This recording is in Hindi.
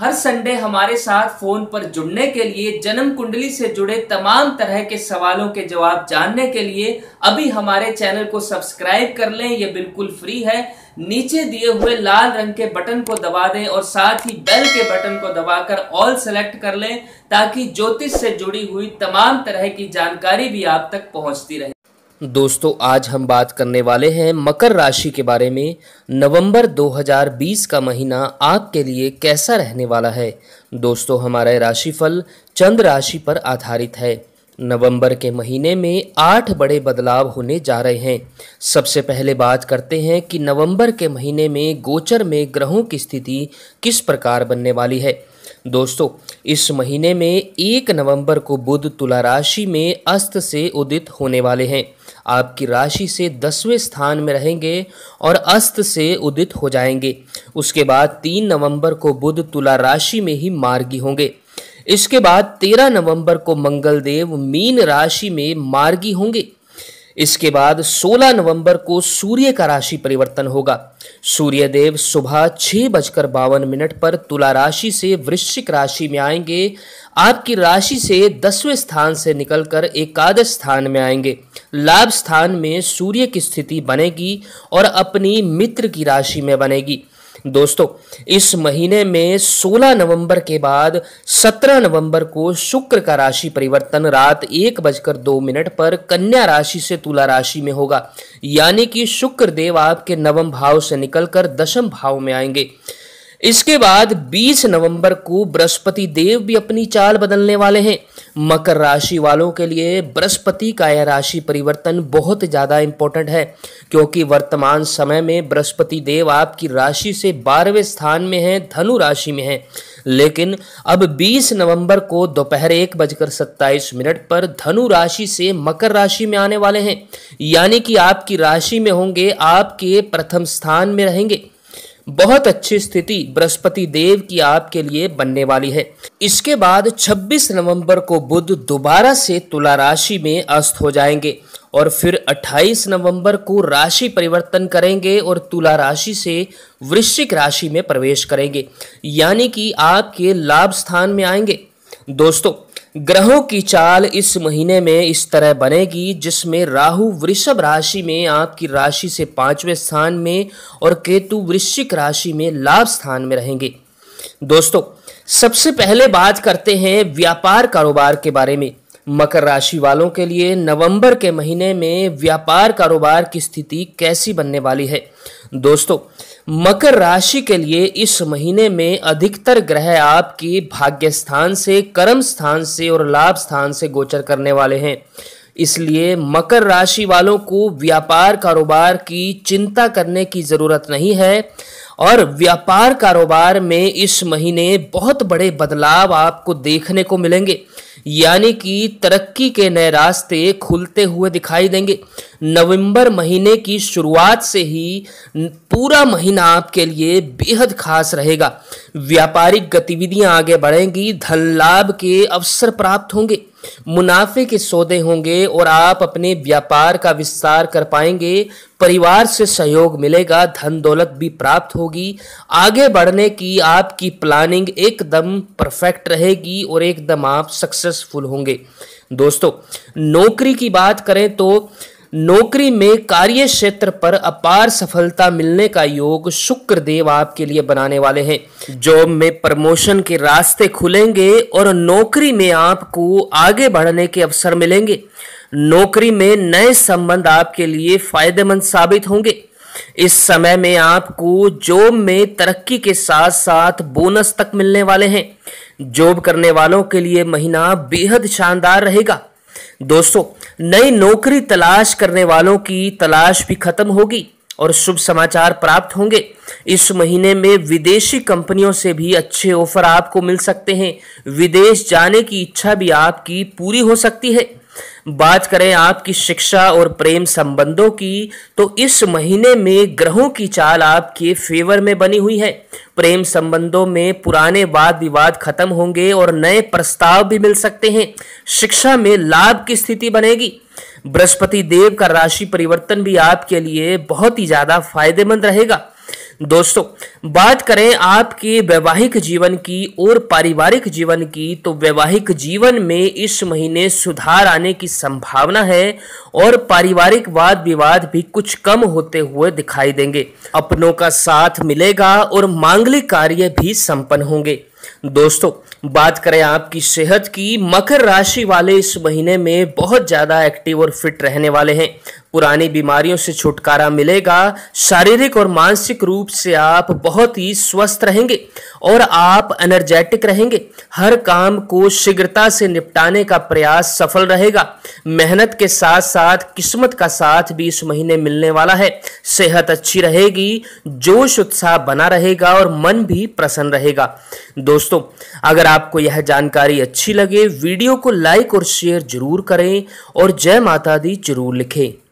हर संडे हमारे साथ फोन पर जुड़ने के लिए जन्म कुंडली से जुड़े तमाम तरह के सवालों के जवाब जानने के लिए अभी हमारे चैनल को सब्सक्राइब कर लें यह बिल्कुल फ्री है नीचे दिए हुए लाल रंग के बटन को दबा दें और साथ ही बेल के बटन को दबाकर ऑल सेलेक्ट कर लें ताकि ज्योतिष से जुड़ी हुई तमाम तरह की जानकारी भी आप तक पहुंचती रहे दोस्तों आज हम बात करने वाले हैं मकर राशि के बारे में नवंबर 2020 का महीना आपके लिए कैसा रहने वाला है दोस्तों हमारा राशिफल चंद्र राशि पर आधारित है नवंबर के महीने में आठ बड़े बदलाव होने जा रहे हैं सबसे पहले बात करते हैं कि नवंबर के महीने में गोचर में ग्रहों की स्थिति किस प्रकार बनने वाली है दोस्तों इस महीने में एक नवंबर को बुध तुला राशि में अस्त से उदित होने वाले हैं आपकी राशि से दसवें स्थान में रहेंगे और अस्त से उदित हो जाएंगे उसके बाद तीन नवंबर को बुध तुला राशि में ही मार्गी होंगे इसके बाद तेरह नवंबर को मंगलदेव मीन राशि में मार्गी होंगे इसके बाद 16 नवंबर को सूर्य का राशि परिवर्तन होगा सूर्यदेव सुबह छः बजकर बावन मिनट पर तुला राशि से वृश्चिक राशि में आएंगे आपकी राशि से दसवें स्थान से निकलकर एकादश स्थान में आएंगे लाभ स्थान में सूर्य की स्थिति बनेगी और अपनी मित्र की राशि में बनेगी दोस्तों इस महीने में 16 नवंबर के बाद 17 नवंबर को शुक्र का राशि परिवर्तन रात एक बजकर दो मिनट पर कन्या राशि से तुला राशि में होगा यानी कि शुक्र देव आपके नवम भाव से निकलकर दशम भाव में आएंगे इसके बाद 20 नवंबर को बृहस्पति देव भी अपनी चाल बदलने वाले हैं मकर राशि वालों के लिए बृहस्पति का यह राशि परिवर्तन बहुत ज़्यादा इम्पोर्टेंट है क्योंकि वर्तमान समय में बृहस्पति देव आपकी राशि से बारहवें स्थान में है धनु राशि में है लेकिन अब 20 नवंबर को दोपहर एक बजकर सत्ताईस मिनट पर धनु राशि से मकर राशि में आने वाले हैं यानी कि आपकी राशि में होंगे आपके प्रथम स्थान में रहेंगे बहुत अच्छी स्थिति बृहस्पति देव की आपके लिए बनने वाली है इसके बाद 26 नवंबर को बुध दोबारा से तुला राशि में अस्त हो जाएंगे और फिर 28 नवंबर को राशि परिवर्तन करेंगे और तुला राशि से वृश्चिक राशि में प्रवेश करेंगे यानी कि आपके लाभ स्थान में आएंगे दोस्तों ग्रहों की चाल इस महीने में इस तरह बनेगी जिसमें राहु वृषभ राशि में आपकी राशि से पांचवें स्थान में और केतु वृश्चिक राशि में लाभ स्थान में रहेंगे दोस्तों सबसे पहले बात करते हैं व्यापार कारोबार के बारे में मकर राशि वालों के लिए नवंबर के महीने में व्यापार कारोबार की स्थिति कैसी बनने वाली है दोस्तों मकर राशि के लिए इस महीने में अधिकतर ग्रह आपकी भाग्य स्थान से कर्म स्थान से और लाभ स्थान से गोचर करने वाले हैं इसलिए मकर राशि वालों को व्यापार कारोबार की चिंता करने की ज़रूरत नहीं है और व्यापार कारोबार में इस महीने बहुत बड़े बदलाव आपको देखने को मिलेंगे यानी कि तरक्की के नए रास्ते खुलते हुए दिखाई देंगे नवंबर महीने की शुरुआत से ही पूरा महीना आपके लिए बेहद खास रहेगा व्यापारिक गतिविधियां आगे बढ़ेंगी धन लाभ के अवसर प्राप्त होंगे मुनाफे के सौदे होंगे और आप अपने व्यापार का विस्तार कर पाएंगे परिवार से सहयोग मिलेगा धन दौलत भी प्राप्त होगी आगे बढ़ने की आपकी प्लानिंग एकदम परफेक्ट रहेगी और एकदम आप सक्सेस सक्सेसफुल होंगे दोस्तों नौकरी की बात करें तो नौकरी में कार्य क्षेत्र पर अपार सफलता मिलने का योग शुक्र देव आपके लिए बनाने वाले हैं जॉब में प्रमोशन के रास्ते खुलेंगे और नौकरी में आपको आगे बढ़ने के अवसर मिलेंगे नौकरी में नए संबंध आपके लिए फायदेमंद साबित होंगे इस समय में आपको जॉब में तरक्की के साथ साथ बोनस तक मिलने वाले हैं जॉब करने वालों के लिए महीना बेहद शानदार रहेगा दोस्तों नई नौकरी तलाश करने वालों की तलाश भी खत्म होगी और शुभ समाचार प्राप्त होंगे इस महीने में विदेशी कंपनियों से भी अच्छे ऑफर आपको मिल सकते हैं विदेश जाने की इच्छा भी आपकी पूरी हो सकती है बात करें आपकी शिक्षा और प्रेम संबंधों की तो इस महीने में ग्रहों की चाल आपके फेवर में बनी हुई है प्रेम संबंधों में पुराने वाद विवाद खत्म होंगे और नए प्रस्ताव भी मिल सकते हैं शिक्षा में लाभ की स्थिति बनेगी बृहस्पति देव का राशि परिवर्तन भी आपके लिए बहुत ही ज्यादा फायदेमंद रहेगा दोस्तों बात करें आपके वैवाहिक जीवन की और पारिवारिक जीवन की तो वैवाहिक जीवन में इस महीने सुधार आने की संभावना है और पारिवारिक वाद विवाद भी कुछ कम होते हुए दिखाई देंगे अपनों का साथ मिलेगा और मांगलिक कार्य भी संपन्न होंगे दोस्तों बात करें आपकी सेहत की मकर राशि वाले इस महीने में बहुत ज़्यादा एक्टिव और फिट रहने वाले हैं पुरानी बीमारियों से छुटकारा मिलेगा शारीरिक और मानसिक रूप से आप बहुत ही स्वस्थ रहेंगे और आप एनर्जेटिक रहेंगे हर काम को शीघ्रता से निपटाने का प्रयास सफल रहेगा मेहनत के साथ साथ किस्मत का साथ भी इस महीने मिलने वाला है सेहत अच्छी रहेगी जोश उत्साह बना रहेगा और मन भी प्रसन्न रहेगा दोस्तों अगर आपको यह जानकारी अच्छी लगे वीडियो को लाइक और शेयर जरूर करें और जय माता दी जरूर लिखें